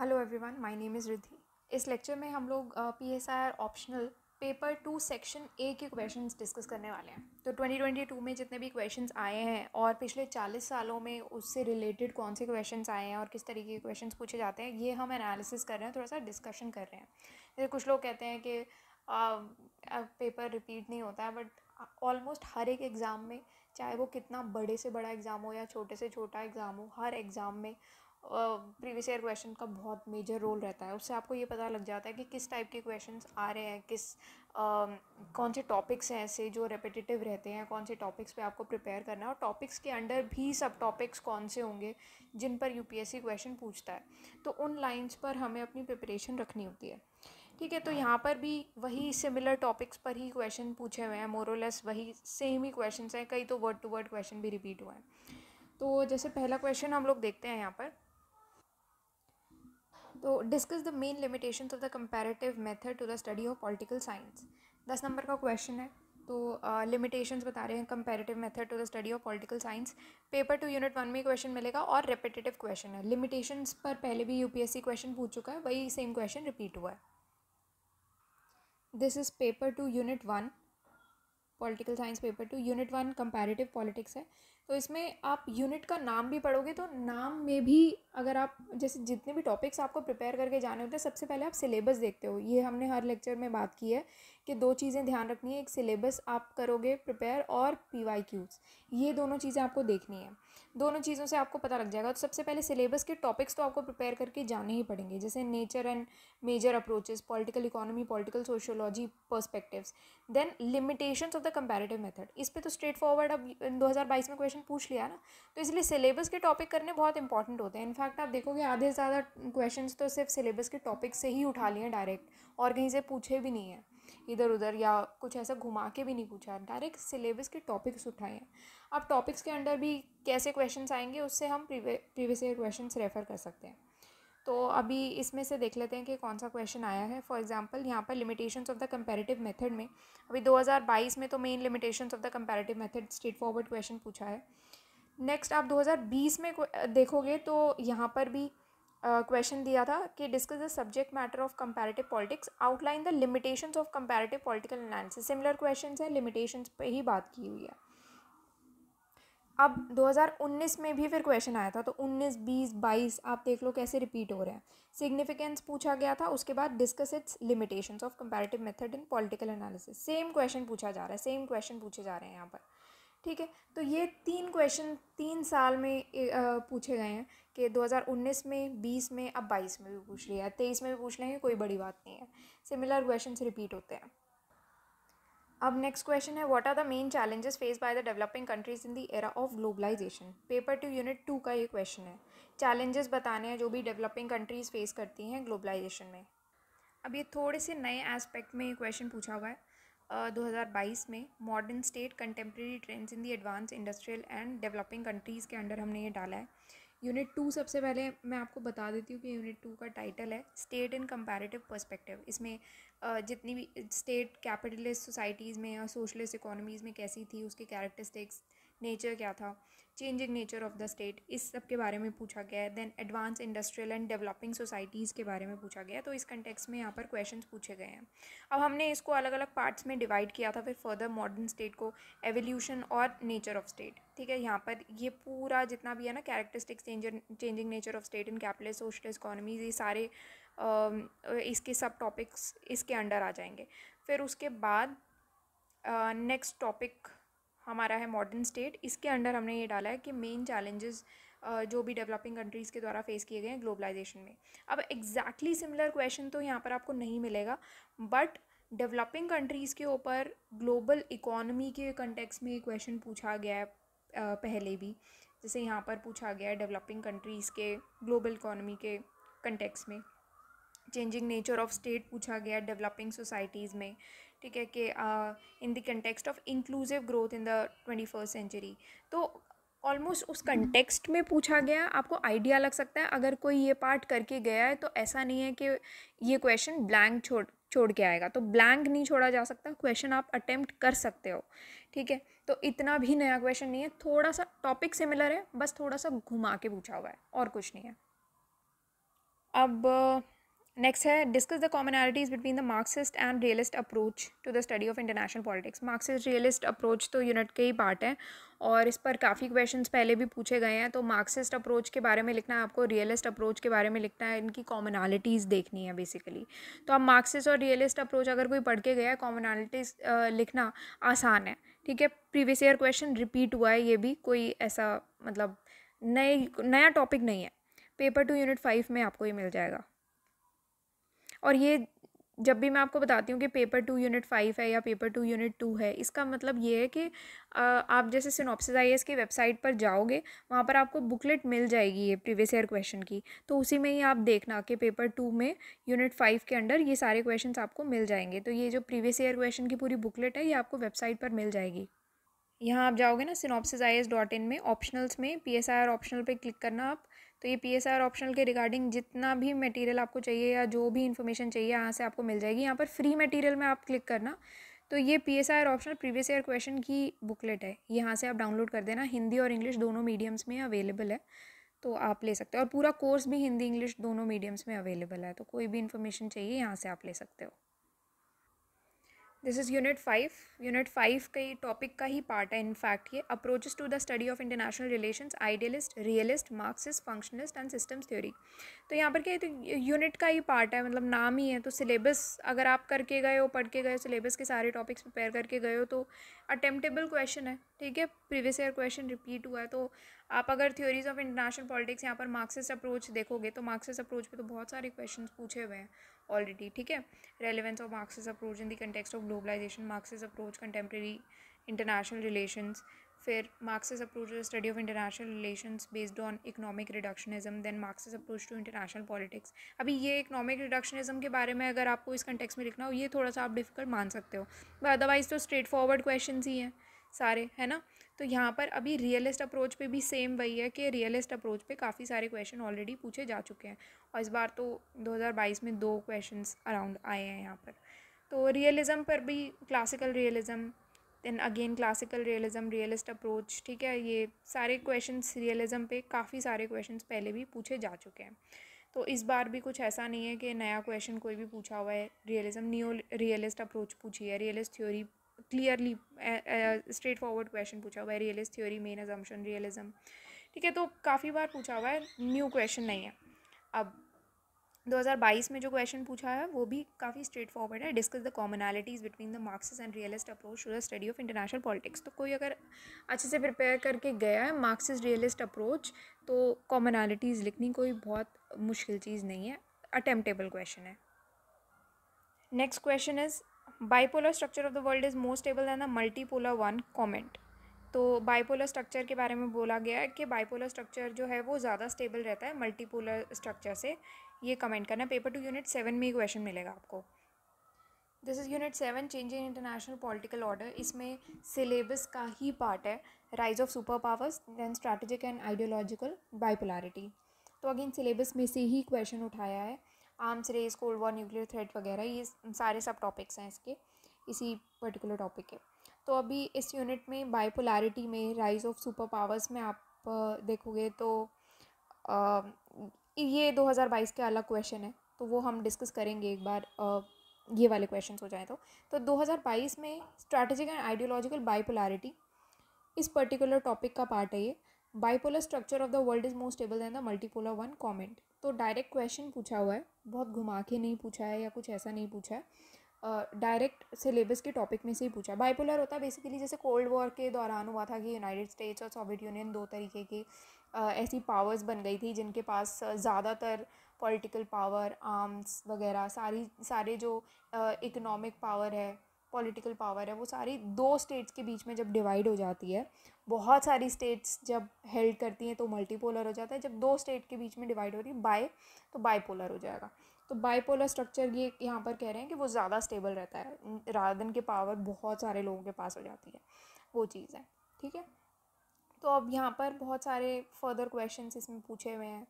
Hello everyone my name is Riddhi इस lecture में हम लोग P S I R optional paper two section A के क्वेश्चन डिस्कस करने वाले हैं तो 2022 में जितने भी क्वेश्चन आए हैं और पिछले 40 सालों में उससे रिलेटेड कौन से क्वेश्चन आए हैं और किस तरीके के क्वेश्चन पूछे जाते हैं ये हम एनालिसिस कर रहे हैं थोड़ा सा डिस्कशन कर रहे हैं जैसे कुछ लोग कहते हैं कि पेपर रिपीट नहीं होता है बट ऑलमोस्ट हर एक एग्ज़ाम में चाहे वो कितना बड़े से बड़ा एग्ज़ाम हो या छोटे से छोटा एग्ज़ाम हो हर एग्ज़ाम में प्रीवियस ईयर क्वेश्चन का बहुत मेजर रोल रहता है उससे आपको ये पता लग जाता है कि किस टाइप के क्वेश्चंस आ रहे हैं किस आ, कौन से टॉपिक्स हैं ऐसे जो रेपिटेटिव रहते हैं कौन से टॉपिक्स पे आपको प्रिपेयर करना है और टॉपिक्स के अंडर भी सब टॉपिक्स कौन से होंगे जिन पर यूपीएससी क्वेश्चन पूछता है तो उन लाइन्स पर हमें अपनी प्रिपरेशन रखनी होती है ठीक है तो यहाँ पर भी वही सिमिलर टॉपिक्स पर ही क्वेश्चन पूछे हुए हैं मोरोलेस वही सेम ही क्वेश्चन हैं कई तो वर्ड टू वर्ड क्वेश्चन भी रिपीट हुए हैं तो जैसे पहला क्वेश्चन हम लोग देखते हैं यहाँ पर तो discuss the main limitation of the comparative method to the study of political science दस नंबर का क्वेश्चन है तो लिमिटेशंस uh, बता रहे हैं comparative method to the study of political science paper two unit one में क्वेश्चन मिलेगा और रिपीटेटिव क्वेश्चन है लिमिटेशंस पर पहले भी यूपीएससी क्वेश्चन पूछ चुका है वही सेम क्वेश्चन रिपीट हुआ है this is paper two unit one political science paper two unit one comparative politics है तो इसमें आप यूनिट का नाम भी पढ़ोगे तो नाम में भी अगर आप जैसे जितने भी टॉपिक्स आपको प्रिपेयर करके जाने होते हैं सबसे पहले आप सिलेबस देखते हो ये हमने हर लेक्चर में बात की है कि दो चीज़ें ध्यान रखनी है एक सिलेबस आप करोगे प्रिपेयर और पी वाई क्यूज़ ये दोनों चीज़ें आपको देखनी है दोनों चीज़ों से आपको पता लग जाएगा तो सबसे पहले सिलेबस के टॉपिक्स तो आपको प्रिपेयर करके जाने ही पड़ेंगे जैसे nature and major approaches political economy political sociology perspectives then limitations of the comparative method इस पर तो स्ट्रेट फॉरवर्ड अब 2022 में क्वेश्चन पूछ लिया ना तो इसलिए सिलेबस के टॉपिक करने बहुत इंपॉर्टेंट होते हैं इनफैक्ट आप देखोगे आधे से ज़्यादा क्वेश्चन तो सिर्फ सिलेबस के टॉपिक से ही उठा लिए डायरेक्ट और कहीं से पूछे भी नहीं है इधर उधर या कुछ ऐसा घुमा के भी नहीं पूछा है डायरेक्ट सिलेबस के टॉपिक्स उठाए हैं अब टॉपिक्स के अंडर भी कैसे क्वेश्चन आएंगे उससे हम प्रीवियस ईयर क्वेश्चन रेफ़र कर सकते हैं तो अभी इसमें से देख लेते हैं कि कौन सा क्वेश्चन आया है फॉर एग्जांपल यहाँ पर limitations of the comparative method में अभी 2022 में तो main limitations of the comparative method straightforward question पूछा है नेक्स्ट आप 2020 में देखोगे तो यहाँ पर भी क्वेश्चन दिया था कि discuss the subject matter of comparative politics outline the limitations of comparative political analysis similar question है लिमिटेशंस पे ही बात की हुई है अब 2019 में भी फिर क्वेश्चन आया था तो 19, 20, 22 आप देख लो कैसे रिपीट हो रहे हैं सिग्निफिकेंस पूछा गया था उसके बाद discuss its limitations of comparative method in political analysis same question पूछा जा रहा है सेम क्वेश्चन पूछे जा रहे हैं यहाँ पर ठीक है तो ये तीन क्वेश्चन तीन साल में पूछे गए हैं कि 2019 में 20 में अब 22 में भी पूछ लिया है तेईस में भी पूछ लेंगे कोई बड़ी बात नहीं है सिमिलर क्वेश्चन रिपीट होते हैं अब नेक्स्ट क्वेश्चन है what are the main challenges face by the developing countries in the era of globalisation paper two unit two का ये क्वेश्चन है चैलेंजेस बताने हैं जो भी डेवलपिंग कंट्रीज फेस करती हैं ग्लोबलाइजेशन में अब ये थोड़े से नए एस्पेक्ट में ये क्वेश्चन पूछा हुआ है 2022 में modern state contemporary trends in the advance industrial and developing countries के अंडर हमने ये डाला है यूनिट टू सबसे पहले मैं आपको बता देती हूँ कि यूनिट टू का टाइटल है स्टेट इन कंपैरेटिव पर्सपेक्टिव इसमें जितनी भी स्टेट कैपिटलिस्ट सोसाइटीज़ में या सोशलिस्ट इकोनॉमीज़ में कैसी थी उसके कैरेक्टरिस्टिक्स नेचर क्या था changing nature of the state इस सब के बारे में पूछा गया है then advance industrial and developing societies के बारे में पूछा गया तो इस कंटेक्स में यहाँ पर क्वेश्चन पूछे गए हैं अब हमने इसको अलग अलग पार्ट्स में डिवाइड किया था फिर फर्दर मॉडर्न स्टेट को एवोल्यूशन और नेचर ऑफ स्टेट ठीक है यहाँ पर ये पूरा जितना भी है ना characteristics changing nature of state in capitalist socialist economies ये सारे इसके सब टॉपिक्स इसके अंडर आ जाएंगे फिर उसके बाद नेक्स्ट टॉपिक हमारा है मॉडर्न स्टेट इसके अंडर हमने ये डाला है कि मेन चैलेंजेस जो भी डेवलपिंग कंट्रीज़ के द्वारा फेस किए गए हैं ग्लोबलाइजेशन में अब एग्जैक्टली सिमिलर क्वेश्चन तो यहाँ पर आपको नहीं मिलेगा बट डेवलपिंग कंट्रीज़ के ऊपर ग्लोबल इकोनमी के कंटेक्स में क्वेश्चन पूछा गया है पहले भी जैसे यहाँ पर पूछा गया है डेवलपिंग कंट्रीज़ के ग्लोबल इकोनॉमी के कंटेक्स में चेंजिंग नेचर ऑफ स्टेट पूछा गया डेवलपिंग सोसाइटीज़ में ठीक है कि in the context of inclusive growth in the twenty first century तो ऑलमोस्ट उस कंटेक्सट में पूछा गया आपको आइडिया लग सकता है अगर कोई ये पार्ट करके गया है तो ऐसा नहीं है कि ये क्वेश्चन ब्लैंक छोड़ छोड़ के आएगा तो ब्लैंक नहीं छोड़ा जा सकता क्वेश्चन आप अटेम्प्ट कर सकते हो ठीक है तो इतना भी नया क्वेश्चन नहीं है थोड़ा सा टॉपिक सिमिलर है बस थोड़ा सा घुमा के पूछा हुआ है और कुछ नहीं है अब नेक्स्ट है discuss the commonalities between the Marxist and realist approach to the study of international politics Marxist realist approach तो यूनिट के ही पार्ट है और इस पर काफ़ी क्वेश्चन पहले भी पूछे गए हैं तो मार्क्सिस्ट अप्रोच के बारे में लिखना है आपको रियलिस्ट अप्रोच के बारे में लिखना है इनकी कॉमनैलिटीज़ देखनी है बेसिकली तो आप मार्क्सिस्ट और रियलिस्ट अप्रोच अगर कोई पढ़ के गया है कॉमनैलिटीज़ लिखना आसान है ठीक है प्रीवियस ईयर क्वेश्चन रिपीट हुआ है ये भी कोई ऐसा मतलब नए नया टॉपिक नहीं है पेपर टू यूनिट फाइव में आपको ये मिल जाएगा और ये जब भी मैं आपको बताती हूँ कि पेपर टू यूनिट फाइव है या पेपर टू यूनिट टू है इसका मतलब ये है कि आप जैसे सिनॉप्सिस आई की वेबसाइट पर जाओगे वहाँ पर आपको बुकलेट मिल जाएगी ये प्रीवियस ईयर क्वेश्चन की तो उसी में ही आप देखना कि पेपर टू में यूनिट फाइव के अंडर ये सारे क्वेश्चन आपको मिल जाएंगे तो ये जो प्रीवियस ईयर क्वेश्चन की पूरी बुकलेट है ये आपको वेबसाइट पर मिल जाएगी यहाँ आप जाओगे ना synopsis I S dot in में ऑप्शनल्स में P S I R optional पर क्लिक करना आप तो ये पी आर ऑप्शनल के रिगार्डिंग जितना भी मटेरियल आपको चाहिए या जो भी इन्फॉर्मेशन चाहिए यहाँ से आपको मिल जाएगी यहाँ पर फ्री मटेरियल में आप क्लिक करना तो ये P S R optional previous year question की बुकलेट है यहाँ से आप डाउनलोड कर देना हिंदी और इंग्लिश दोनों मीडियम्स में अवेलेबल है तो आप ले सकते हो और पूरा कोर्स भी हिंदी इंग्लिश दोनों मीडियम्स में अवेलेबल है तो कोई भी इन्फॉर्मेशन चाहिए यहाँ से आप ले सकते हो this is unit five unit five के टॉपिक का ही पार्ट है इनफैक्ट ये approaches to the study of international relations idealist realist Marxist functionalist and systems theory तो यहाँ पर क्या है तो यूनिट का ही पार्ट है मतलब नाम ही है तो सिलेबस अगर आप करके गए हो पढ़ के गए हो सिलेबस के सारे टॉपिक्स प्रिपेयर करके गए हो तो अटेम्प्टेबल क्वेश्चन है ठीक है प्रीवियस ईयर क्वेश्चन रिपीट हुआ है तो आप अगर थ्योरीज ऑफ इंटरनेशनल पॉलिटिक्स यहाँ पर मार्क्सिस्ट अप्रोच देखोगे तो मार्क्सिस्ट अप्रोच पर तो बहुत सारे क्वेश्चन पूछे हुए हैं ऑलरेडी ठीक है relevance of Marxist approach in the context of globalisation Marx approach contemporary international relations फिर Marxist approach study of international relations based on economic reductionism then Marx approach to international politics अभी ये economic reductionism के बारे में अगर आपको इस context में लिखना हो ये थोड़ा सा आप डिफिकल्ट मान सकते हो अदरवाइज तो स्ट्रेट फॉरवर्ड क्वेश्चन ही हैं सारे है ना तो यहाँ पर अभी रियलिस्ट अप्रोच पे भी सेम वही है कि रियलिस्ट अप्रोच पे काफ़ी सारे क्वेश्चन ऑलरेडी पूछे जा चुके हैं और इस बार तो 2022 में दो क्वेश्चन अराउंड आए हैं यहाँ पर तो रियलिज़म पर भी classical realism then again classical realism realist approach ठीक है ये सारे क्वेश्चन रियलिज़म पर काफ़ी सारे क्वेश्चन पहले भी पूछे जा चुके हैं तो इस बार भी कुछ ऐसा नहीं है कि नया क्वेश्चन कोई भी पूछा हुआ है रियलिज्म न्यू रियलिस्ट अप्रोच पूछी है realist theory clearly straightforward question पूछा हुआ है realist theory main assumption realism ठीक है तो काफ़ी बार पूछा हुआ है न्यू क्वेश्चन नहीं है अब 2022 में जो क्वेश्चन पूछा है वो भी काफ़ी स्ट्रेट फॉरवर्ड है discuss the commonalities between the Marxist and realist approach to the study of international politics तो कोई अगर अच्छे से प्रिपेयर करके गया है मार्क्सिस रियलिस्ट अप्रोच तो कॉमनलिटीज़ लिखनी कोई बहुत मुश्किल चीज़ नहीं है अटेम्प्टेबल क्वेश्चन है next question is bipolar structure of the world is more stable than the multipolar one comment तो बाइपोलर स्ट्रक्चर के बारे में बोला गया है कि बाइपोलर स्ट्रक्चर जो है वो ज़्यादा स्टेबल रहता है मल्टीपोलर स्ट्रक्चर से ये कमेंट करना पेपर टू यूनिट सेवन में ही क्वेश्चन मिलेगा आपको this is unit seven change in international political order इसमें सिलेबस का ही पार्ट है rise of super powers then strategic and ideological bipolarity तो अगेन सिलेबस में से ही क्वेश्चन उठाया है arms race cold war nuclear threat वगैरह ये सारे सब टॉपिक्स हैं इसके इसी पर्टिकुलर टॉपिक के तो अभी इस यूनिट में बाइपोलैरिटी में राइज ऑफ सुपर पावर्स में आप देखोगे तो आ, ये 2022 के अलग क्वेश्चन है तो वो हम डिस्कस करेंगे एक बार आ, ये वाले क्वेश्चन हो जाए तो तो 2022 में स्ट्रैटेजिक एंड आइडियोलॉजिकल बाइपोलैरिटी इस पर्टिकुलर टॉपिक का पार्ट है ये bipolar structure of the world is most stable than the multipolar one comment तो डायरेक्ट क्वेश्चन पूछा हुआ है बहुत घुमा के नहीं पूछा है या कुछ ऐसा नहीं पूछा है डायरेक्ट सिलेबस के टॉपिक में से ही पूछा बाइपोलर होता है बेसिकली जैसे कोल्ड वॉर के दौरान हुआ था कि यूनाइटेड स्टेट्स और सोवियत यूनियन दो तरीके की ऐसी पावर्स बन गई थी जिनके पास ज़्यादातर पॉलिटिकल पावर आर्म्स वगैरह सारी सारे जो इकोनॉमिक पावर है पॉलिटिकल पावर है वो सारी दो स्टेट्स के बीच में जब डिवाइड हो जाती है बहुत सारी स्टेट्स जब हेल्ड करती हैं तो मल्टीपोलर हो जाता है जब दो स्टेट के बीच में डिवाइड हो रही है बाय तो बाईपोलर हो जाएगा तो बाईपोलर स्ट्रक्चर ये यहाँ पर कह रहे हैं कि वो ज़्यादा स्टेबल रहता है राधन के पावर बहुत सारे लोगों के पास हो जाती है वो चीज़ है ठीक है तो अब यहाँ पर बहुत सारे फर्दर क्वेश्चन इसमें पूछे हुए हैं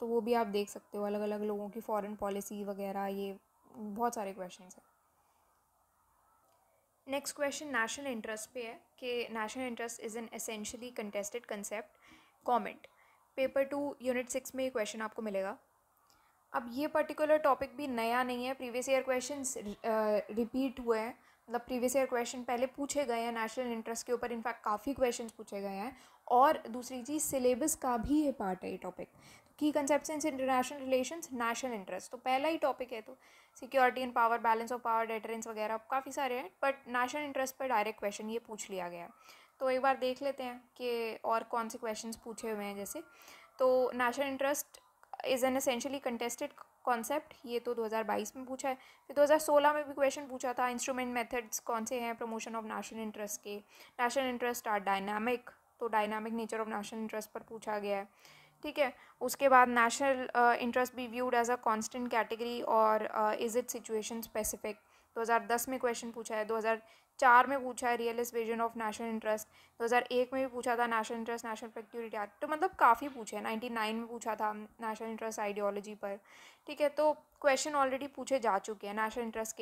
तो वो भी आप देख सकते हो अलग अलग लोगों की फॉरेन पॉलिसी वगैरह ये बहुत सारे क्वेश्चन हैं नेक्स्ट क्वेश्चन नेशनल इंटरेस्ट पे है कि national interest is an essentially contested concept comment paper two unit six में ये क्वेश्चन आपको मिलेगा अब ये पर्टिकुलर टॉपिक भी नया नहीं है प्रीवियस ईयर क्वेश्चन रिपीट हुए हैं मतलब प्रीवियस ईयर क्वेश्चन पहले पूछे गए हैं नेशनल इंटरेस्ट के ऊपर इनफैक्ट काफ़ी क्वेश्चन पूछे गए हैं और दूसरी चीज़ सिलेबस का भी ये पार्ट है ये टॉपिक की concept international relation national interest तो पहला ही टॉपिक है तो security and power balance of power deterrence वगैरह काफ़ी सारे हैं बट नेशनल इंटरेस्ट पर डायरेक्ट क्वेश्चन ये पूछ लिया गया है तो एक बार देख लेते हैं कि और कौन से क्वेश्चन पूछे हुए हैं जैसे तो national interest is an essentially contested concept ये तो 2022 में पूछा है फिर 2016 में भी क्वेश्चन पूछा था इंस्ट्रूमेंट मेथड्स कौन से हैं प्रमोशन ऑफ नेशनल इंटरेस्ट के नेशनल इंटरेस्ट आर डायनामिक तो dynamic nature of national interest पर पूछा गया है ठीक है उसके बाद national interest be viewed as a constant category और इज इट सिचुएशन स्पेसिफिक 2010 में क्वेश्चन पूछा है 2004 में पूछा है realist vision of national interest 2001 में भी पूछा था नेशनल इंटरेस्ट नेशनल फ्लेक्टिविटी एक्ट तो मतलब काफ़ी पूछे हैं नाइन्टी में पूछा था नेशनल इंटरेस्ट आइडियोलॉजी पर ठीक है तो क्वेश्चन ऑलरेडी पूछे जा चुके हैं national interest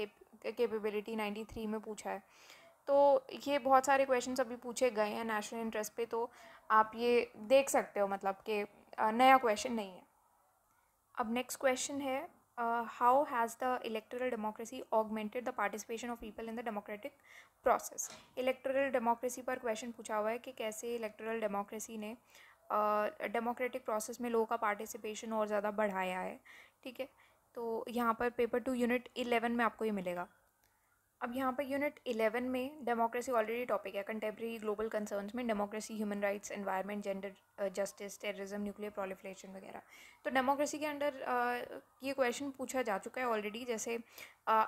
capability ninety three में पूछा है तो ये बहुत सारे क्वेश्चन अभी पूछे गए हैं नेशनल इंटरेस्ट पे तो आप ये देख सकते हो मतलब कि नया क्वेश्चन नहीं है अब नेक्स्ट क्वेश्चन है how has the electoral democracy augmented the participation of people in the democratic process electoral democracy पर क्वेश्चन पूछा हुआ है कि कैसे इलेक्टोरल डेमोक्रेसी ने डेमोक्रेटिक uh, प्रोसेस में लोगों का पार्टिसिपेशन और ज़्यादा बढ़ाया है ठीक है तो यहाँ पर पेपर टू यूनिट इलेवन में आपको ये मिलेगा अब यहाँ पर यूनिट 11 में डेमोक्रेसी ऑलरेडी टॉपिक है कंटेम्प्रेरी ग्लोबल कंसर्न्स में democracy human rights environment gender justice terrorism nuclear proliferation वगैरह तो डेमोक्रेसी के अंडर uh, ये क्वेश्चन पूछा जा चुका है ऑलरेडी जैसे uh,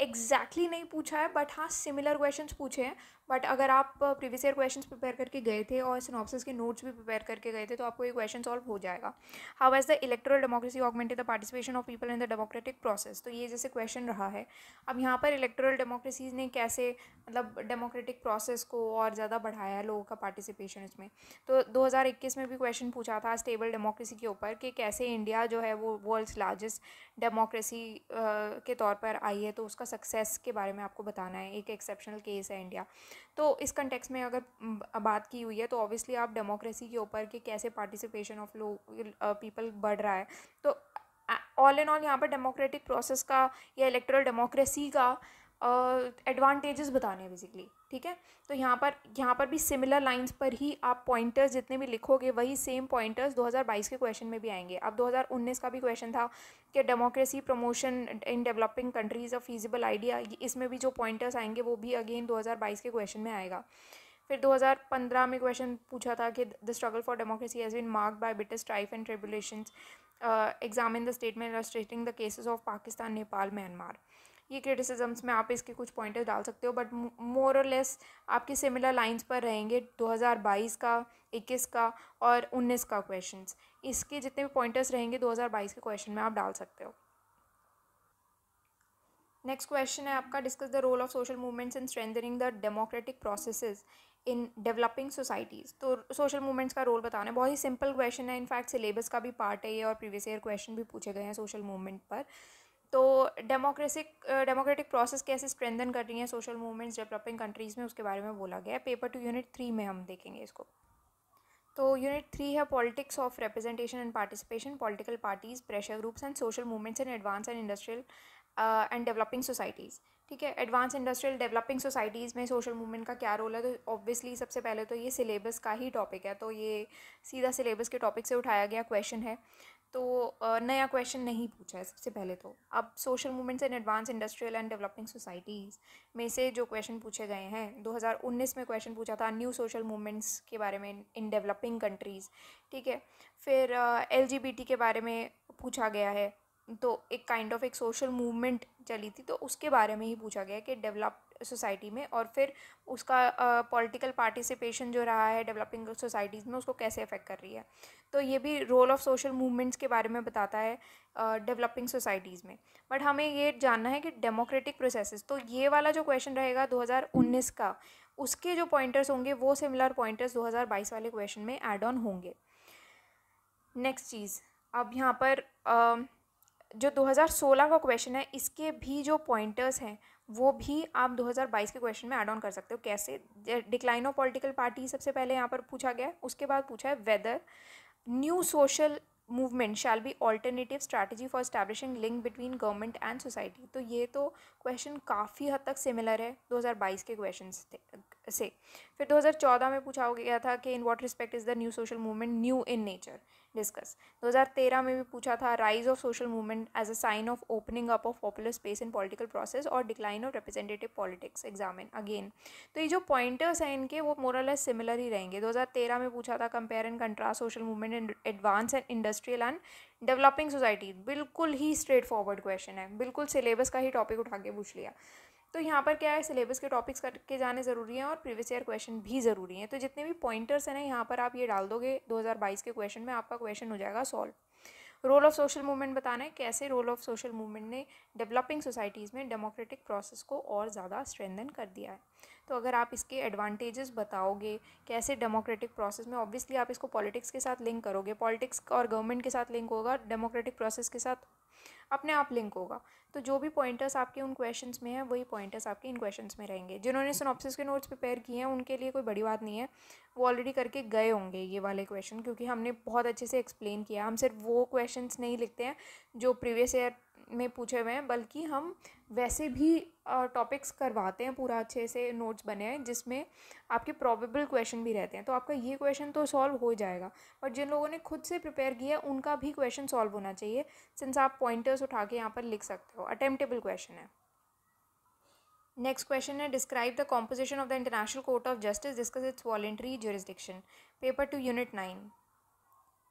एग्जैक्टली exactly नहीं पूछा है बट हाँ सिमिलर क्वेश्चंस पूछे हैं बट अगर आप प्रीवियस ईयर क्वेश्चंस प्रिपेयर करके गए थे और सिनॉप्सिस के नोट्स भी प्रिपेयर करके गए थे तो आपको ये क्वेश्चन सॉल्व हो जाएगा how as the electoral democracy augmented the participation of people in the democratic process तो ये जैसे क्वेश्चन रहा है अब यहाँ पर इलेक्ट्रल डेमोक्रेसीज ने कैसे मतलब डेमोक्रेटिक प्रोसेस को और ज़्यादा बढ़ाया है लोगों का पार्टिसिपेशन इसमें तो 2021 में भी क्वेश्चन पूछा था स्टेबल डेमोक्रेसी के ऊपर कि कैसे इंडिया जो है वो वर्ल्ड्स लार्जेस्ट डेमोक्रेसी के तौर पर आई है तो उसका उसका सक्सेस के बारे में आपको बताना है एक एक्सेप्शनल केस है इंडिया तो इस कंटेक्स में अगर बात की हुई है तो ऑब्वियसली आप डेमोक्रेसी के ऊपर कि कैसे पार्टिसिपेशन ऑफ लो पीपल बढ़ रहा है तो ऑल एंड ऑल यहाँ पर डेमोक्रेटिक प्रोसेस का या इलेक्ट्रल डेमोक्रेसी का एडवांटेजेस uh, बताने हैं बेसिकली ठीक है तो यहाँ पर यहाँ पर भी सिमिलर लाइंस पर ही आप पॉइंटर्स जितने भी लिखोगे वही सेम पॉइंटर्स 2022 के क्वेश्चन में भी आएंगे अब 2019 का भी क्वेश्चन था कि democracy promotion in developing countries a feasible idea इसमें भी जो पॉइंटर्स आएंगे वो भी अगेन 2022 के क्वेश्चन में आएगा फिर 2015 में क्वेश्चन पूछा था कि the struggle for democracy has been marked by bitter strife and exam examine the statement illustrating the cases of Pakistan Nepal Myanmar ये क्रिटिसिजम्स में आप इसके कुछ पॉइंटर्स डाल सकते हो बट मोर और लेस आपके सिमिलर लाइंस पर रहेंगे 2022 का 21 का और 19 का क्वेश्चंस इसके जितने भी पॉइंटर्स रहेंगे 2022 के क्वेश्चन में आप डाल सकते हो नेक्स्ट क्वेश्चन है आपका discuss the role of social movements in strengthening the democratic processes in developing societies तो सोशल मूवमेंट्स का रोल बताना है बहुत ही सिंपल क्वेश्चन है इनफैक्ट सिलेबस का भी पार्ट है ये और प्रीवियस ईयर क्वेश्चन भी पूछे गए हैं सोशल मूवमेंट पर तो डेमोक्रेसिक डेमोक्रेटिक प्रोसेस कैसे स्ट्रेंथन कर रही है सोशल मूवमेंट्स डेवलपिंग कंट्रीज़ में उसके बारे में बोला गया है पेपर टू यूनिट थ्री में हम देखेंगे इसको तो यूनिट थ्री है politics of representation and participation political parties pressure groups and social movements in advance and industrial and developing societies ठीक है एडवांस इंडस्ट्रियल डेवलपिंग सोसाइटीज़ में सोशल मूवमेंट का क्या रोल है तो ऑब्वियसली सबसे पहले तो ये सिलेबस का ही टॉपिक है तो ये सीधा सिलेबस के टॉपिक से उठाया गया क्वेश्चन है तो नया क्वेश्चन नहीं पूछा है सबसे पहले तो अब social movements in advance industrial and developing societies में से जो क्वेश्चन पूछे गए हैं 2019 में क्वेश्चन पूछा था न्यू सोशल मूवमेंट्स के बारे में इन डेवलपिंग कंट्रीज़ ठीक है फिर एल uh, के बारे में पूछा गया है तो एक काइंड ऑफ एक सोशल मूवमेंट चली थी तो उसके बारे में ही पूछा गया कि डेवलप सोसाइटी में और फिर उसका पॉलिटिकल पार्टिसिपेशन जो रहा है डेवलपिंग सोसाइटीज़ में उसको कैसे अफेक्ट कर रही है तो ये भी रोल ऑफ सोशल मूवमेंट्स के बारे में बताता है डेवलपिंग सोसाइटीज़ में बट हमें ये जानना है कि डेमोक्रेटिक प्रोसेसेस तो ये वाला जो क्वेश्चन रहेगा 2019 का उसके जो पॉइंटर्स होंगे वो सिमिलर पॉइंटर्स 2022 वाले क्वेश्चन में एड ऑन होंगे नेक्स्ट चीज़ अब यहाँ पर uh, जो 2016 का क्वेश्चन है इसके भी जो पॉइंटर्स हैं वो भी आप 2022 के क्वेश्चन में ऐड ऑन कर सकते हो कैसे डिक्लाइन ऑफ पॉलिटिकल पार्टी सबसे पहले यहाँ पर पूछा गया उसके बाद पूछा है whether new social movement shall be alternative strategy for establishing link between government and society तो ये तो क्वेश्चन काफ़ी हद तक सिमिलर है 2022 के क्वेश्चन से फिर 2014 में पूछा हो गया था कि in what respect is the new social movement new in nature discuss 2013 में भी पूछा था rise of social movement as a sign of opening up of popular space in political process और decline of representative politics examine again तो ये जो pointers हैं इनके वो मोरल सिमिलर ही रहेंगे 2013 में पूछा था compare and contrast social movement in advance and industrial and developing society बिल्कुल ही स्ट्रेट फॉरवर्ड क्वेश्चन है बिल्कुल सिलेबस का ही टॉपिक उठा के पूछ लिया तो यहाँ पर क्या है सिलेबस के टॉपिक्स करके जाने ज़रूरी हैं और प्रीवियस ईयर क्वेश्चन भी ज़रूरी हैं तो जितने भी पॉइंटर्स हैं ना यहाँ पर आप ये डाल दोगे 2022 के क्वेश्चन में आपका क्वेश्चन हो जाएगा solve role of social movement बताना है कैसे रोल ऑफ सोशल मूवमेंट ने डेवलपिंग सोसाइटीज़ में डेमोक्रेटिक प्रोसेस को और ज़्यादा स्ट्रेंदन कर दिया है तो अगर आप इसके एडवांटेजेस बताओगे कैसे डेमोक्रेटिक प्रोसेस में ऑब्वियसली आप इसको पॉलिटिक्स के साथ लिंक करोगे पॉलिटिक्स और गवर्नमेंट के साथ लिंक होगा डेमोक्रेटिक प्रोसेस के साथ अपने आप लिंक होगा तो जो भी पॉइंटर्स आपके उन क्वेश्चन में हैं वही पॉइंटर्स आपके इन क्वेश्चन में रहेंगे जिन्होंने सिनॉप्सिस के नोट्स प्रिपेयर किए हैं उनके लिए कोई बड़ी बात नहीं है वो ऑलरेडी करके गए होंगे ये वाले क्वेश्चन क्योंकि हमने बहुत अच्छे से एक्सप्लेन किया हम सिर्फ वो क्वेश्चन नहीं लिखते हैं जो प्रीवियस ईयर મે પૂછે મે બલકી હમ વેસે ભી ટોપિક્સ કરવાતે હે પૂરા ache se નોટ્સ બને હે જિસમે આપકે પ્રોબેબલ ક્વેશ્ચન ભી રહેતે હે તો આપકા યે ક્વેશ્ચન તો સોલ્વ હો જાયેગા ઓર જિન લોગોને ખુદ સે પ્રિપેર કી હે ઉનકા ભી ક્વેશ્ચન સોલ્વ હોના ચાહીએ સંસાપ પોઈન્ટર્સ ઉઠા કે યહાં પર લિખ સકતે હો अटेम्पटेबल ક્વેશ્ચન હે નેક્સ્ટ ક્વેશ્ચન હે describe the composition of the international court of justice discuss its voluntary jurisdiction paper 2 unit 9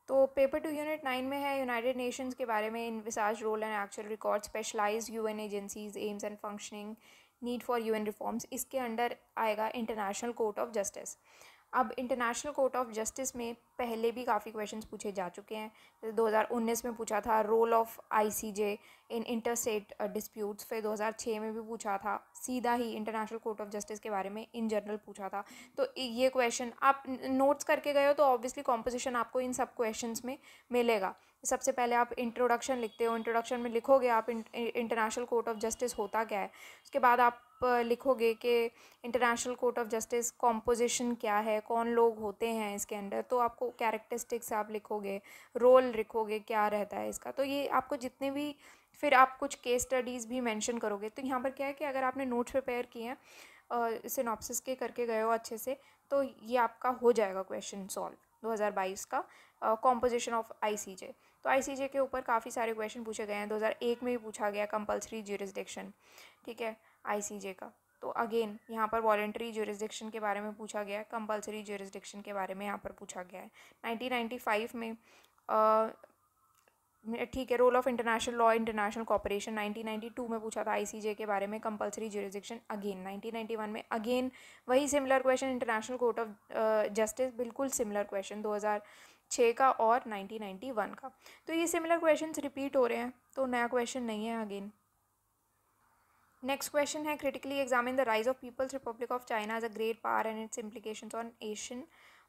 तो पेपर टू यूनिट नाइन में है यूनाइटेड नेशंस के बारे में envisaged role and actual record specialise UN agencies aims and functioning need for UN reforms इसके under आएगा international court of justice अब international court of justice में पहले भी काफ़ी क्वेश्चन पूछे जा चुके हैं जैसे 2019 में पूछा था role of ICJ in inter state disputes फिर 2006 में भी पूछा था सीधा ही इंटरनेशनल कोर्ट ऑफ जस्टिस के बारे में इन जनरल पूछा था तो ये क्वेश्चन आप नोट्स करके गए हो तो ऑब्वियसली कॉम्पोजिशन आपको इन सब क्वेश्चन में मिलेगा सबसे पहले आप इंट्रोडक्शन लिखते हो इंट्रोडक्शन में लिखोगे आप इंटरनेशनल कोर्ट ऑफ जस्टिस होता क्या है उसके बाद आप लिखोगे कि international court of justice composition क्या है कौन लोग होते हैं इसके अंदर तो आपको कैरेक्टरिस्टिक्स आप लिखोगे रोल लिखोगे क्या रहता है इसका तो ये आपको जितने भी फिर आप कुछ केस स्टडीज़ भी मैंशन करोगे तो यहाँ पर क्या है कि अगर आपने नोट्स प्रिपेयर किए हैं सिनॉप्सिस के करके गए हो अच्छे से तो ये आपका हो जाएगा क्वेश्चन सॉल्व 2022 का कॉम्पोजिशन ऑफ आईसीजे तो आईसीजे के ऊपर काफ़ी सारे क्वेश्चन पूछे गए हैं 2001 में भी पूछा गया कंपलसरी ज्यूरिसडिक्शन ठीक है आई का तो अगेन यहाँ पर वॉलेंट्री ज्यूरिसडिक्शन के बारे में पूछा गया है कंपलसरी ज्यूरिसडिक्शन के बारे में यहाँ पर पूछा गया है 1995 में ठीक है role of international law international cooperation 1992 में पूछा था आईसीजे के बारे में कंपलसरी ज्यूरिसडिक्शन अगेन 1991 में अगेन वही similar question international court of justice बिल्कुल सिमिलर क्वेश्चन छः का और वन का तो ये सिमिलर क्वेश्चन रिपीट हो रहे हैं तो नया क्वेश्चन नहीं है अगेन नेक्स्ट क्वेश्चन है critically examine the rise of people's republic of China as a great power and its implication on Asian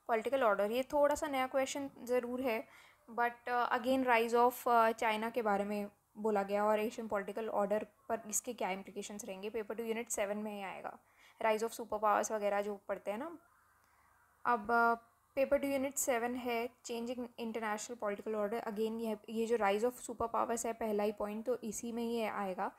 political order ये थोड़ा सा नया क्वेश्चन ज़रूर है but again rise of China के बारे में बोला गया और एशियन पॉलिटिकल ऑर्डर पर इसके क्या इम्प्लीकेशन रहेंगे पेपर टू यूनिट सेवन में ही आएगा राइज ऑफ सुपर पावर्स वगैरह जो पढ़ते हैं ना अब पेपर टू यूनिट सेवन है changing international political order again ये ये जो राइज ऑफ सुपर पावर्स है पहला ही पॉइंट तो इसी में ही आएगा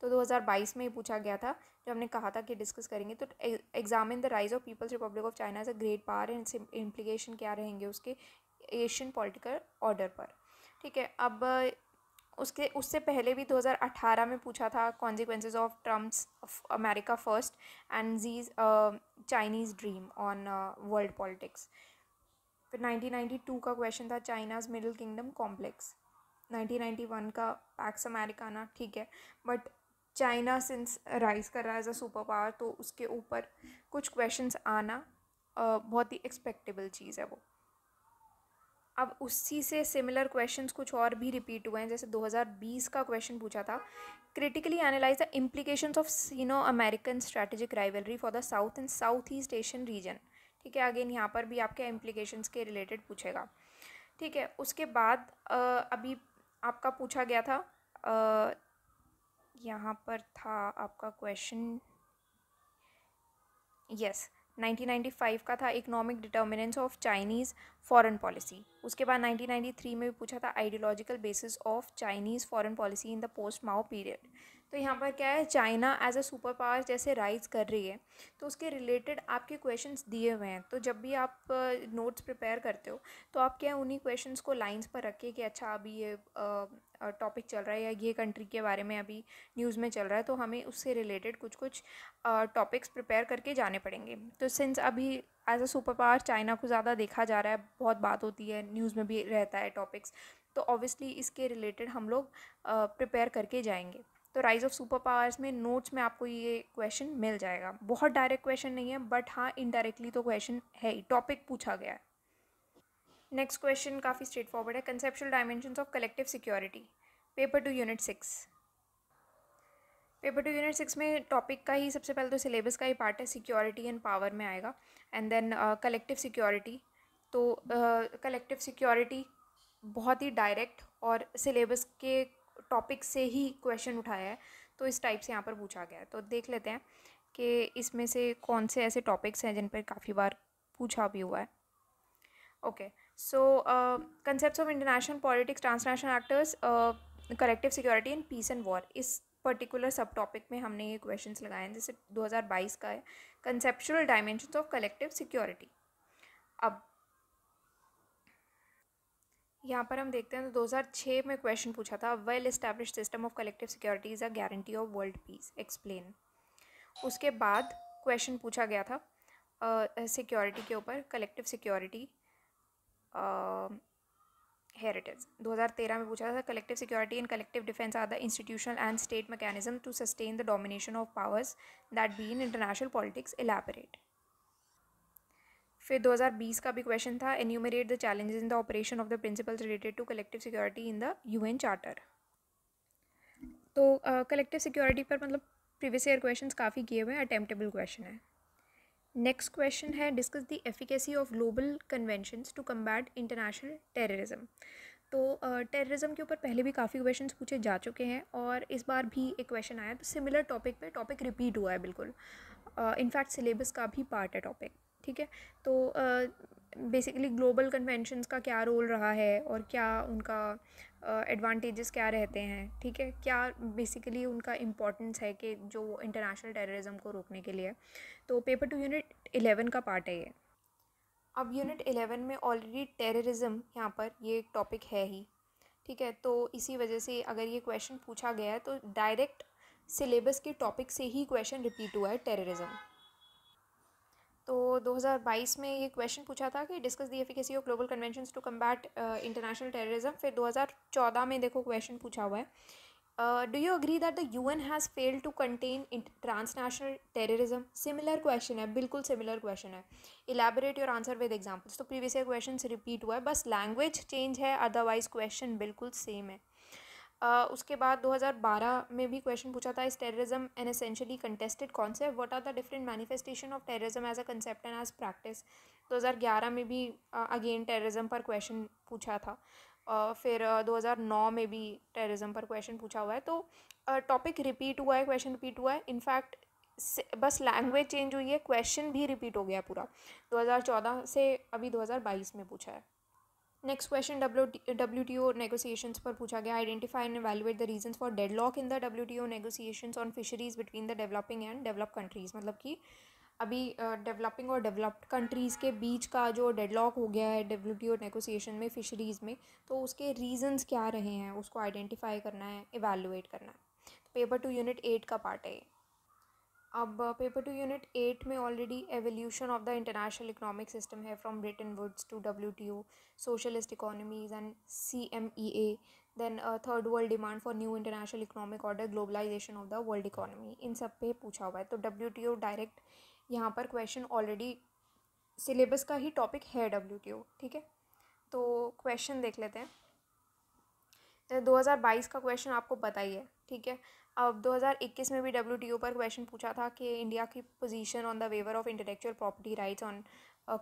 तो 2022 में ये पूछा गया था जो हमने कहा था कि डिस्कस करेंगे तो examine the rise of people's republic of China as a great power and implication क्या रहेंगे उसके एशियन पॉलिटिकल ऑर्डर पर ठीक है अब उसके उससे पहले भी 2018 में पूछा था consequences of Trump's of America first and Xi's Chinese dream on world politics फिर 1992 का क्वेश्चन था चाइनाज मिडिल किंगडम कॉम्प्लेक्स 1991 का पैक्स अमेरिकाना ठीक है बट चाइना सिंस राइज कर रहा है एज अ सुपर पावर तो उसके ऊपर कुछ क्वेश्चंस आना बहुत ही एक्सपेक्टेबल चीज़ है वो अब उसी से सिमिलर क्वेश्चंस कुछ और भी रिपीट हुए हैं जैसे 2020 का क्वेश्चन पूछा था critically analyse the implications of Sino American strategic rivalry for the south and south east Asian region ठीक है अगेन यहाँ पर भी आपके इम्प्लीकेशंस के रिलेटेड पूछेगा ठीक है उसके बाद अभी आपका पूछा गया था यहाँ पर था आपका क्वेश्चन यस 1995 का था economic determinants of Chinese foreign policy उसके बाद 1993 में भी पूछा था ideological basis of Chinese foreign policy in the post Mao period तो यहाँ पर क्या है China as a super power जैसे राइज कर रही है तो उसके रिलेटेड आपके क्वेश्चंस दिए हुए हैं तो जब भी आप नोट्स प्रिपेयर करते हो तो आप क्या उन्हीं क्वेश्चन को लाइन्स पर रखें कि अच्छा अभी ये टॉपिक चल रहा है या ये कंट्री के बारे में अभी न्यूज़ में चल रहा है तो हमें उससे रिलेटेड कुछ कुछ टॉपिक्स प्रिपेयर करके जाने पड़ेंगे तो सिंस अभी as a super power China को ज़्यादा देखा जा रहा है बहुत बात होती है न्यूज़ में भी रहता है टॉपिक्स तो ऑब्वियसली इसके रिलेटेड हम लोग प्रिपेयर करके जाएंगे तो राइज ऑफ सुपर पावर्स में नोट्स में आपको ये क्वेश्चन मिल जाएगा बहुत डायरेक्ट क्वेश्चन नहीं है बट हाँ इनडायरेक्टली तो क्वेश्चन है ही टॉपिक पूछा गया है नेक्स्ट क्वेश्चन काफ़ी स्ट्रेट फॉरवर्ड है conceptual dimension of collective security paper two unit six paper two unit six में टॉपिक का ही सबसे पहले तो सिलेबस का ही पार्ट है सिक्योरिटी एंड पावर में आएगा एंड देन कलेक्टिव सिक्योरिटी तो कलेक्टिव uh, सिक्योरिटी बहुत ही डायरेक्ट और सिलेबस के टॉपिक से ही क्वेश्चन उठाया है तो इस टाइप से यहाँ पर पूछा गया है तो देख लेते हैं कि इसमें से कौन से ऐसे टॉपिक्स हैं जिन पर काफ़ी बार पूछा भी हुआ है okay okay. So, uh, concepts of international politics, transnational actors, collective security in peace and war इस पर्टिकुलर सब टॉपिक में हमने ये क्वेश्चन लगाए हैं जैसे 2022 का है conceptual dimension of collective security अब यहाँ पर हम देखते हैं तो 2006 में क्वेश्चन पूछा था well establish system of collective security is a guarantee of world peace explain उसके बाद क्वेश्चन पूछा गया था सिक्योरिटी uh, के ऊपर कलेक्टिव सिक्योरिटी Um, हेरिटेज 2013 में पूछा था collective security and collective defence are the institutional and state mechanism to sustain the domination of powers that be in international politics elaborate फिर 2020 का भी क्वेश्चन था enumerate the challenges in the operation of the principles related to collective security in the UN charter तो collective uh, security पर मतलब previous year questions काफ़ी किए हुए हैं अटेम्प्टेबल क्वेश्चन है नेक्स्ट क्वेश्चन है discuss the efficacy of global conventions to combat international terrorism तो टेररिज्म के ऊपर पहले भी काफ़ी क्वेश्चंस पूछे जा चुके हैं और इस बार भी एक क्वेश्चन आया तो सिमिलर टॉपिक पे टॉपिक रिपीट हुआ है बिल्कुल इनफैक्ट सिलेबस का भी पार्ट है टॉपिक ठीक है तो बेसिकली ग्लोबल कन्वेंशंस का क्या रोल रहा है और क्या उनका एडवांटेजेस uh, क्या रहते हैं ठीक है क्या बेसिकली उनका इम्पोर्टेंस है कि जो इंटरनेशनल टेररिज्म को रोकने के लिए तो पेपर टू यूनिट एलेवन का पार्ट है ये अब यूनिट एलेवन में ऑलरेडी टेररिज्म यहाँ पर ये एक टॉपिक है ही ठीक है तो इसी वजह से अगर ये क्वेश्चन पूछा गया है तो डायरेक्ट सिलेबस के टॉपिक से ही क्वेश्चन रिपीट हुआ है टेररिज्म तो 2022 में ये क्वेश्चन पूछा था कि discuss the efficacy of global convention to combat international terrorism फिर 2014 में देखो क्वेश्चन पूछा हुआ है do you agree that the U N has failed to contain transnational terrorism similar question है बिल्कुल सिमिलर क्वेश्चन है elaborate your answer with examples तो प्रीवियस ईयर क्वेश्चन रिपीट हुआ है बस लैंग्वेज चेंज है अदरवाइज क्वेश्चन बिल्कुल सेम है उसके बाद 2012 में भी क्वेश्चन पूछा था is terrorism an essentially contested concept what are the different manifestation of terrorism as a concept and as practice 2011 में भी अगेन टेररिज्म पर क्वेश्चन पूछा था Uh, फिर दो हज़ार नौ में भी टेररिज्म पर क्वेश्चन पूछा हुआ है तो टॉपिक uh, रिपीट हुआ है क्वेश्चन रिपीट हुआ है इनफैक्ट बस लैंग्वेज चेंज हुई है क्वेश्चन भी रिपीट हो गया पूरा 2014 से अभी 2022 में पूछा है next question W W T O negotiation पर पूछा गया identify and evaluate the reason for deadlock in the W T O negotiation on fisheries between the developing and develop countries मतलब कि अभी डेवलपिंग और डेवलप्ड कंट्रीज़ के बीच का जो डेडलॉक हो गया है डब्ल्यू टी ओ नेगोसिएशन में फिशरीज़ में तो उसके रीजंस क्या रहे हैं उसको आइडेंटिफाई करना है इवेलुएट करना है तो पेपर टू यूनिट एट का पार्ट है अब पेपर टू यूनिट एट में already evolution of the international economic system है from Bretton Woods to W T O socialist economies and C M E A then third world demand for new international economic order globalisation of the world economy इन सब पे पूछा हुआ है तो W T ओ direct यहाँ पर question already syllabus का ही टॉपिक है डब्ल्यू टी ओ ठीक है तो क्वेश्चन देख लेते हैं तो दो हज़ार बाईस का क्वेश्चन आपको पता ही है ठीक है अब 2021 में भी डब्ल्यू पर क्वेश्चन पूछा था कि इंडिया की position on the waiver of intellectual property rights on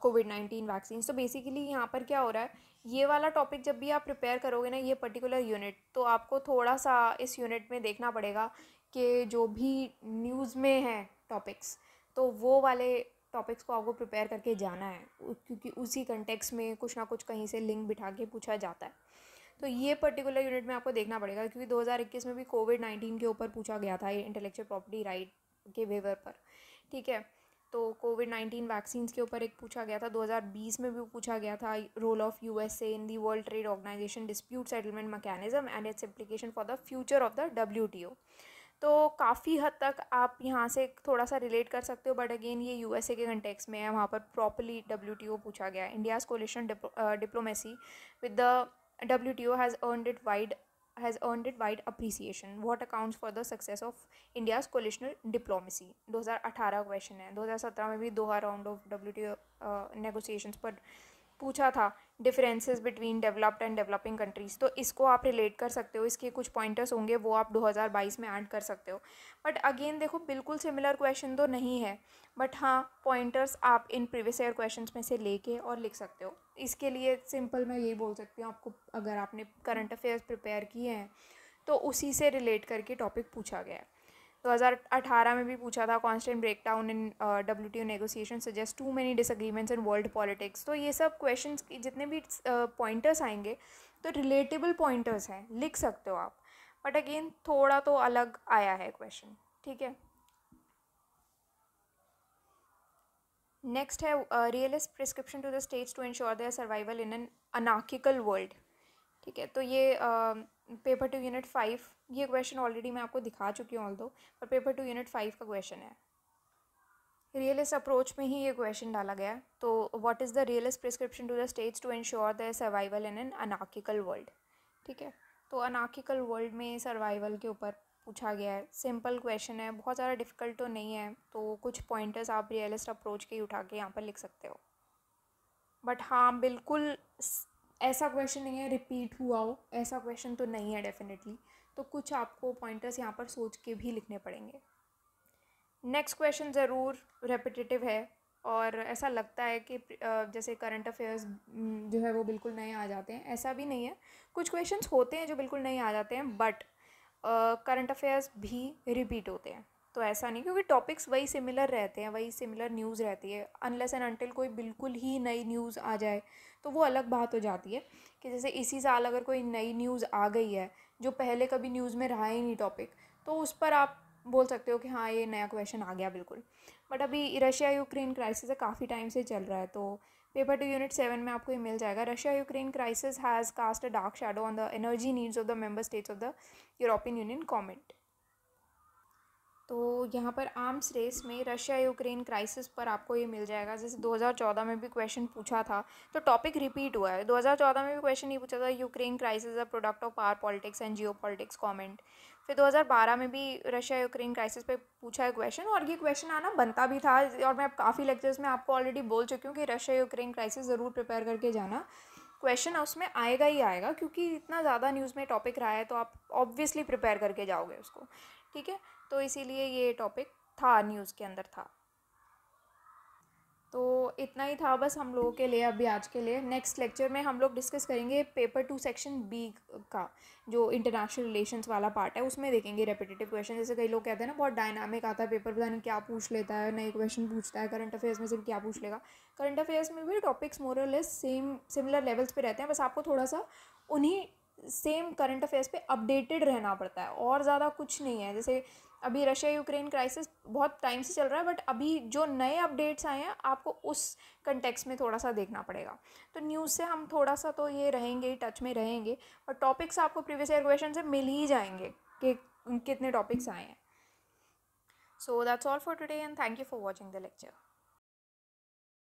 Covid nineteen vaccine तो बेसिकली यहाँ पर क्या हो रहा है ये वाला टॉपिक जब भी आप प्रिपेयर करोगे ना ये पर्टिकुलर यूनिट तो आपको थोड़ा सा इस यूनिट में देखना पड़ेगा कि जो भी न्यूज़ में है टॉपिक्स तो वो वाले टॉपिक्स को आपको प्रिपेयर करके जाना है क्योंकि उसी कंटेक्स में कुछ ना कुछ कहीं से लिंक बिठा के पूछा जाता है तो ये पर्टिकुलर यूनिट में आपको देखना पड़ेगा क्योंकि 2021 में भी कोविड नाइन्टीन के ऊपर पूछा गया था ये इंटेलेक्चुअल प्रॉपर्टी राइट के वेवर पर ठीक है तो कोविड नाइन्टीन वैक्सीन के ऊपर एक पूछा गया था 2020 में भी पूछा गया था role of you in the world trade organization dispute settlement mechanism and its application for the future of the W तो काफ़ी हद तक आप यहाँ से थोड़ा सा रिलेट कर सकते हो बट अगेन ये यू के कंटेक्स में है वहाँ पर प्रॉपरली डब्ल्यू पूछा गया है India's coalition diplomacy with the WTO has earned it wide has earned it wide appreciation. What accounts for the success of India's coalitional diplomacy? Those are 2018 question है 2017 में भी Doha round of W T negotiations पर पूछा था differences between developed and developing countries तो इसको आप relate कर सकते हो इसके कुछ पॉइंटर्स होंगे वो आप 2022 में ऐड कर सकते हो बट अगेन देखो बिल्कुल सिमिलर क्वेश्चन तो नहीं है बट हाँ पॉइंटर्स आप इन प्रीवियस ईयर क्वेश्चन में से लेके और लिख सकते हो इसके लिए सिंपल मैं यही बोल सकती हूँ आपको अगर आपने करंट अफेयर्स प्रिपेयर किए हैं तो उसी से रिलेट करके टॉपिक पूछा गया है 2018 में भी पूछा था constant break down in W T O negotiation suggest to many disagreements in world politics तो ये सब क्वेश्चन के जितने भी पॉइंटर्स uh, आएंगे तो रिलेटेबल पॉइंटर्स हैं लिख सकते हो आप बट अगेन थोड़ा तो अलग आया है क्वेश्चन ठीक है नेक्स्ट है realist prescription to the states to ensure their survival in an anarchical world ठीक है तो ये पेपर टू यूनिट फाइव ये क्वेश्चन ऑलरेडी मैं आपको दिखा चुकी हूँ ऑल दो पर पेपर टू यूनिट फाइव का क्वेश्चन है रियलिस्ट अप्रोच में ही ये क्वेश्चन डाला गया तो what is the realist prescription to the states to ensure the survival in an anarchical world ठीक है तो अनाकिकल वर्ल्ड में सर्वाइवल के ऊपर पूछा गया है सिंपल क्वेश्चन है बहुत ज़्यादा डिफिकल्ट तो नहीं है तो कुछ पॉइंटर्स आप रियलिस्ट अप्रोच के ही उठा के यहाँ पर लिख सकते हो बट हाँ बिल्कुल ऐसा क्वेश्चन नहीं है रिपीट हुआ हो ऐसा क्वेश्चन तो नहीं है डेफिनेटली तो कुछ आपको पॉइंटर्स यहाँ पर सोच के भी लिखने पड़ेंगे नेक्स्ट क्वेश्चन ज़रूर रेपिटेटिव है और ऐसा लगता है कि जैसे करंट अफेयर्स जो है वो बिल्कुल नए आ जाते हैं ऐसा भी नहीं है कुछ क्वेश्चंस होते हैं जो बिल्कुल नए आ जाते हैं बट करंट अफेयर्स भी रिपीट होते हैं तो ऐसा नहीं क्योंकि टॉपिक्स वही सिमिलर रहते हैं वही सिमिलर न्यूज़ रहती है अनलेस एंड अनटिल कोई बिल्कुल ही नई न्यूज़ आ जाए तो वो अलग बात हो जाती है कि जैसे इसी साल अगर कोई नई न्यूज़ आ गई है जो पहले कभी न्यूज़ में रहा ही नहीं टॉपिक तो उस पर आप बोल सकते हो कि हाँ ये नया क्वेश्चन आ गया बिल्कुल बट अभी रशिया यूक्रेन क्राइसिस काफ़ी टाइम से चल रहा है तो पेपर टू यूनिट सेवन में आपको ये मिल जाएगा Russia Ukraine crisis has cast a dark shadow on the energy needs of the member states of the European Union comment तो यहाँ पर आर्म्स रेस में रशिया यूक्रेन क्राइसिस पर आपको ये मिल जाएगा जैसे 2014 में भी क्वेश्चन पूछा था तो टॉपिक रिपीट हुआ है 2014 में भी क्वेश्चन ये पूछा था Ukraine crisis a product of power politics and geopolitics comment फिर 2012 में भी रशिया यूक्रेन क्राइसिस पे पूछा है क्वेश्चन और ये क्वेश्चन आना बनता भी था और मैं काफ़ी लेक्चर्स में आपको ऑलरेडी बोल चुकी हूँ कि रशिया यूक्रेन क्राइसिस ज़रूर प्रिपेयर करके जाना क्वेश्चन उसमें आएगा ही आएगा क्योंकि इतना ज़्यादा न्यूज़ में टॉपिक रहा है तो आप ऑब्वियसली प्रिपेयर करके जाओगे उसको ठीक है तो इसीलिए ये टॉपिक था न्यूज़ के अंदर था तो इतना ही था बस हम लोगों के लिए अभी आज के लिए नेक्स्ट लेक्चर में हम लोग डिस्कस करेंगे पेपर टू सेक्शन बी का जो इंटरनेशनल रिलेशंस वाला पार्ट है उसमें देखेंगे रेपिटेटिव क्वेश्चन जैसे कई लोग कहते हैं ना बहुत डायनामिक आता है पेपर पता नहीं क्या पूछ लेता है नए क्वेश्चन पूछता है करंट अफेयर्स में सिर्फ क्या पूछ लेगा करंट अफेयर्स में भी topics moral same similar levels पर रहते हैं बस आपको थोड़ा सा उन्हीं सेम करंट अफेयर्स पे अपडेटेड रहना पड़ता है और ज़्यादा कुछ नहीं है जैसे अभी रशिया यूक्रेन क्राइसिस बहुत टाइम से चल रहा है बट अभी जो नए अपडेट्स आए हैं आपको उस कंटेक्स में थोड़ा सा देखना पड़ेगा तो न्यूज़ से हम थोड़ा सा तो ये रहेंगे टच में रहेंगे और टॉपिक्स आपको प्रीवियस ईयर क्वेश्चन से मिल ही जाएंगे कि कितने टॉपिक्स आए हैं so that's all for today and thank you for watching the lecture